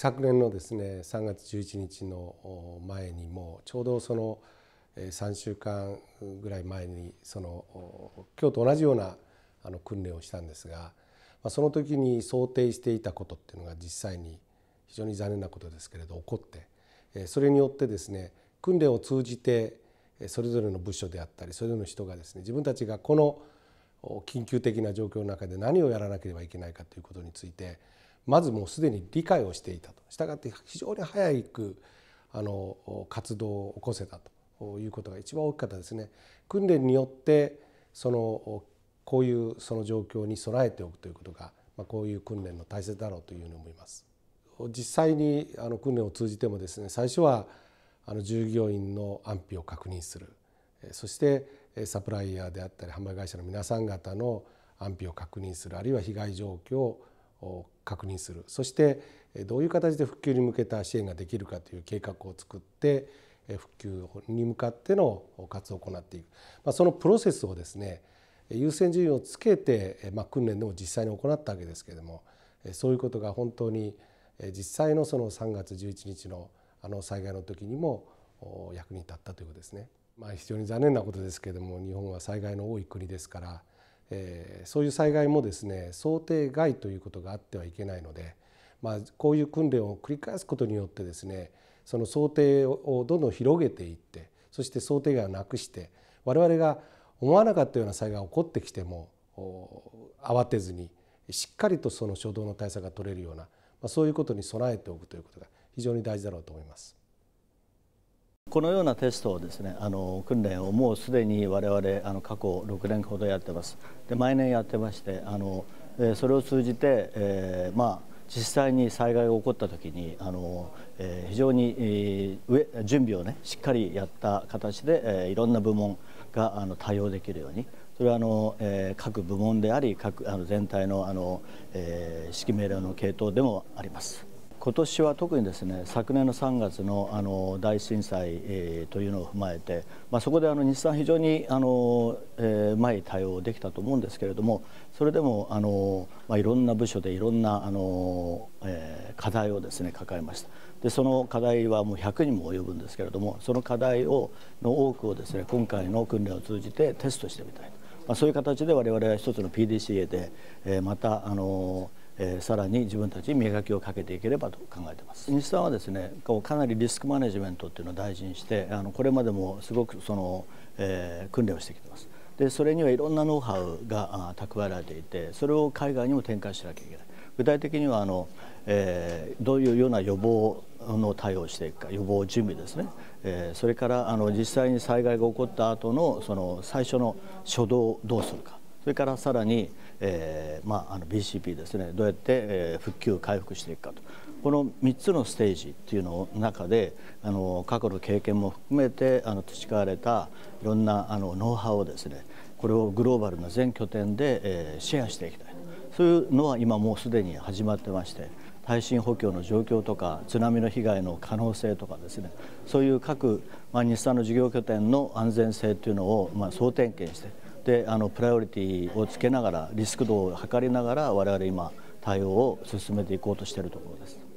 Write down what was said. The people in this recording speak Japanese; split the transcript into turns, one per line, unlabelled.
昨年のです
ね3月11日の前にもちょうどその3週間ぐらい前にその今日と同じようなあの訓練をしたんですが、まその時に想定していたことっていうのが実際に非常に残念なことですけれど起こってそれによってですね訓練を通じてそれぞれの部署であったりそれぞれの人がですね自分たちがこの緊急的な状況の中で何をやらなければいけないかということについてまずもうすでに理解をしていたとしたがって非常に早くあの活動を起こせたということが一番大きかったですね。訓練によってそのこういうその状況に備えておくということが、まあ、こういう訓練の大切だろうというふうに思います。実際にあの訓練を通じてもですね最初はあの従業員の安否を確認するそしてサプライヤーであったり販売会社の皆さん方の安否を確認するあるいは被害状況確認するそしてどういう形で復旧に向けた支援ができるかという計画を作って復旧に向かっての活動を行っていく、まそのプロセスをですね優先順位をつけて、ま訓練でも実際に行ったわけですけれどもそういうことが本当に実際のその3月11日のあの災害の時にも役に立ったということですね。まあ、非常に残念なことですけれども日本は災害の多い国ですからえー、そういう災害もですね想定外ということがあってはいけないので、まあ、こういう訓練を繰り返すことによってですねその想定をどんどん広げていってそして想定外をなくして我々が思わなかったような災害が起こってきても慌てずにしっかりとその初動の対策が取れるような、まあ、そういうことに備えておくということが非常に大事だろうと思います。
このようなテストをですねあの訓練をもうすでに我々あの過去6年ほどやってますで毎年やってましてあの、えそれを通じて、えー、まあ実際に災害が起こった時にあの、えー、非常に、えー、準備をねしっかりやった形で、えー、いろんな部門があの対応できるようにそれはあの、えー、各部門であり各あの全体のあの、えー、指揮命令の系統でもあります。今年は特にですね昨年の3月のあの大震災、えー、というのを踏まえて、まあ、そこであの日産非常にあの、えー、前対応できたと思うんですけれどもそれでもあの、まあ、いろんな部署でいろんなあの、えー、課題をですね抱えましたでその課題はもう100にも及ぶんですけれどもその課題をの多くをですね今回の訓練を通じてテストしてみたいと、まあ、そういう形で我々は一つの PDCA で、えー、またあのえー、さらに自分たちに磨きをかけていければと考えてます日産はですねこうかなりリスクマネジメントっていうのを大事にしてあのこれまでもすごくその、えー、訓練をしてきてますでそれにはいろんなノウハウが蓄えられていてそれを海外にも展開しなきゃいけない具体的にはあの、えー、どういうような予防の対応していくか予防準備ですね、えー、それからあの実際に災害が起こった後のその最初の初動をどうするかそれからさらに、えーまあ、あの BCP ですねどうやって、え復旧回復していくかとこの3つのステージっていうの中であの過去の経験も含めてあの培われたいろんなあのノウハウをですねこれをグローバルな全拠点で、えー、シェアしていきたいそういうのは今もうすでに始まってまして耐震補強の状況とか津波の被害の可能性とかですねそういう各、まあ、日産の事業拠点の安全性というのを、まあ、総点検しててあのプライオリティをつけながらリスク度を測りながら我々今対応を進めていこうとしているところです。